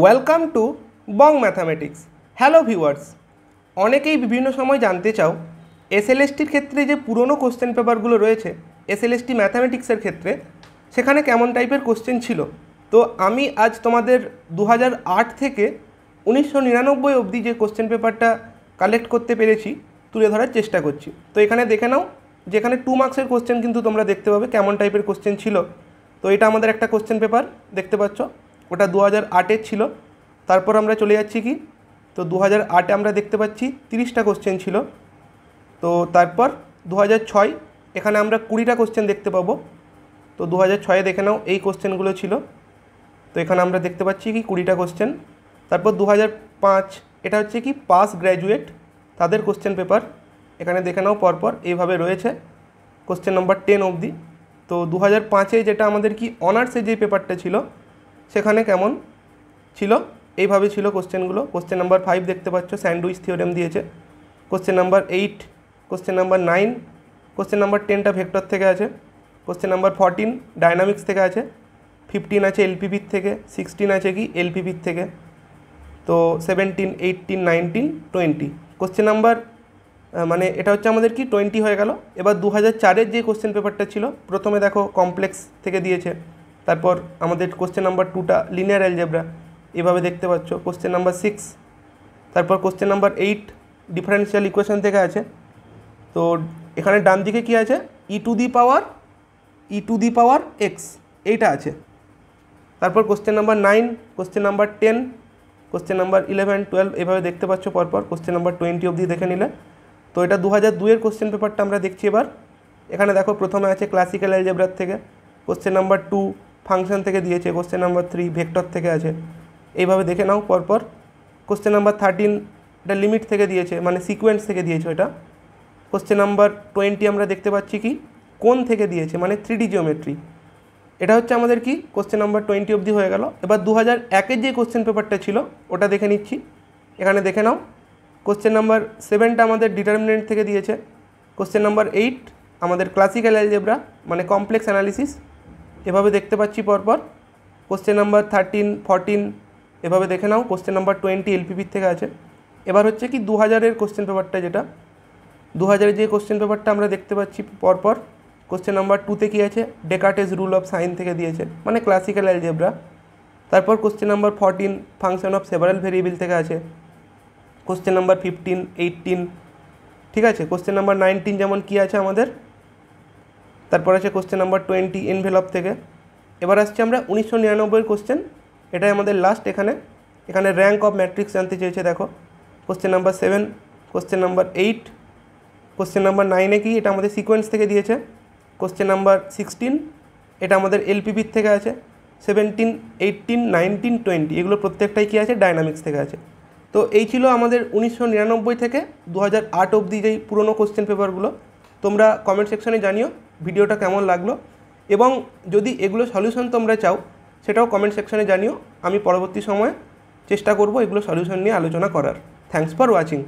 welcome to Bong mathematics hello viewers অনেকেই বিভিন্ন সময় জানতে চাও এসএলএসটির ক্ষেত্রে যে পুরনো কোশ্চেন পেপারগুলো রয়েছে এসএলএসটি ম্যাথামেটিক্সের ক্ষেত্রে সেখানে কেমন টাইপের কোশ্চেন ছিল তো আমি আজ তোমাদের দু থেকে উনিশশো নিরানব্বই অবধি যে কোশ্চেন পেপারটা কালেক্ট করতে পেরেছি তুলে ধরার চেষ্টা করছি তো এখানে দেখে নাও যেখানে টু মার্কসের কোশ্চেন কিন্তু তোমরা দেখতে পাবে কেমন টাইপের কোশ্চেন ছিল তো এটা আমাদের একটা কোশ্চেন পেপার দেখতে পাচ্ছ ওটা দু হাজার আটের ছিল তারপর আমরা চলে যাচ্ছি কি তো দু হাজার আটে আমরা দেখতে পাচ্ছি তিরিশটা কোশ্চেন ছিল তো তারপর দু হাজার ছয় এখানে আমরা কুড়িটা কোশ্চেন দেখতে পাবো তো দু হাজার ছয়ে দেখে নাও এই কোশ্চেনগুলো ছিল তো এখানে আমরা দেখতে পাচ্ছি কি কুড়িটা কোশ্চেন তারপর দু হাজার পাঁচ এটা হচ্ছে কি পাস গ্র্যাজুয়েট তাদের কোশ্চেন পেপার এখানে দেখে নাও পরপর এইভাবে রয়েছে কোশ্চেন নম্বর টেন অবধি তো দু হাজার পাঁচে যেটা আমাদের কি অনার্সের যে পেপারটা ছিল সেখানে কেমন ছিল এইভাবে ছিল কোশ্চেনগুলো কোশ্চেন নাম্বার ফাইভ দেখতে পাচ্ছ স্যান্ডউইচ থিওরেম দিয়েছে question number eight question number nine question number টেনটা ভেক্টর থেকে আছে কোশ্চেন নাম্বার ফর্টিন ডায়নামিক্স থেকে আছে ফিফটিন আছে এলপিপির থেকে সিক্সটিন আছে কি এলপিপির থেকে তো seventeen eighteen nineteen twenty question number মানে এটা হচ্ছে আমাদের কি টোয়েন্টি হয়ে গেল এবার দু হাজার চারের যে কোশ্চেন পেপারটা ছিল প্রথমে দেখো কমপ্লেক্স থেকে দিয়েছে তারপর আমাদের কোশ্চেন নাম্বার টুটা লিনিয়ার অ্যালজেব্রা এভাবে দেখতে পাচ্ছ কোশ্চেন নাম্বার সিক্স তারপর question number eight differential equation থেকে আছে তো এখানে ডান দিকে কী আছে e to the power e to the power x এইটা আছে তারপর question number nine question number ten question number eleven twelve এভাবে দেখতে পাচ্ছ পরপর কোশ্চেন নাম্বার টোয়েন্টি অবধি দেখে নিলে তো এটা দু হাজার দুয়ের কোশ্চেন পেপারটা আমরা দেখছি এবার এখানে দেখো প্রথমে আছে ক্লাসিক্যাল অ্যালজেব্রার থেকে কোশ্চেন নাম্বার টু ফাংশন থেকে দিয়েছে কোশ্চেন নাম্বার থ্রি ভেক্টর থেকে আছে এইভাবে দেখে নাও পরপর কোশ্চেন নাম্বার থার্টিন এটা লিমিট থেকে দিয়েছে মানে সিকোয়েন্স থেকে দিয়েছে এটা কোশ্চেন নাম্বার টোয়েন্টি আমরা দেখতে পাচ্ছি কি কোন থেকে দিয়েছে মানে থ্রি জিওমেট্রি এটা হচ্ছে আমাদের কি কোশ্চেন নাম্বার টোয়েন্টি অবধি হয়ে গেল এবার দু হাজার একের যে কোশ্চেন পেপারটা ছিল ওটা দেখে নিচ্ছি এখানে দেখে নাও কোশ্চেন নাম্বার সেভেনটা আমাদের ডিটারমিনেন্ট থেকে দিয়েছে কোশ্চেন নাম্বার এইট আমাদের ক্লাসিক্যাল অ্যালজেব্রা মানে কমপ্লেক্স অ্যানালিসিস এভাবে দেখতে পাচ্ছি পরপর কোশ্চেন নাম্বার থার্টিন ফর্টিন এভাবে দেখে নাও কোশ্চেন নাম্বার টোয়েন্টি এলপিপির থেকে আছে এবার হচ্ছে কি দু হাজারের কোশ্চেন পেপারটা যেটা দু হাজারের যে কোশ্চেন পেপারটা আমরা দেখতে পাচ্ছি পরপর কোশ্চেন নাম্বার টুতে কী আছে ডেকাটেজ রুল অফ সাইন থেকে দিয়েছে মানে ক্লাসিক্যাল অ্যালজেব্রা তারপর question number fourteen function of several variable থেকে আছে কোশ্চেন নাম্বার ফিফটিন এইটিন ঠিক আছে কোশ্চেন নাম্বার নাইনটিন যেমন কী আছে আমাদের তারপর আছে কোশ্চেন নাম্বার টোয়েন্টি এনভেলপ থেকে এবার আসছি আমরা উনিশশো নিরানব্বইয়ের কোশ্চেন এটাই আমাদের লাস্ট এখানে এখানে র্যাঙ্ক অফ ম্যাট্রিক্স জানতে চেয়েছে দেখো question number seven question number eight question number নাইনে কি এটা আমাদের সিকোয়েন্স থেকে দিয়েছে কোশ্চেন নাম্বার সিক্সটিন এটা আমাদের এলপিপির থেকে আছে সেভেন্টিন এইটিন নাইনটিন টোয়েন্টি এগুলো প্রত্যেকটাই কী আছে ডায়নামিক্স থেকে আছে তো এই ছিল আমাদের উনিশশো নিরানব্বই থেকে দু হাজার আট অবধি যেই পুরনো কোশ্চেন পেপারগুলো তোমরা কমেন্ট সেকশনে জানিও ভিডিওটা কেমন লাগলো এবং যদি এগুলো সলিউশন তোমরা চাও সেটাও কমেন্ট সেকশনে জানিও আমি পরবর্তী সময়ে চেষ্টা করব এগুলো সলিউশন নিয়ে আলোচনা করার থ্যাংকস ফর ওয়াচিং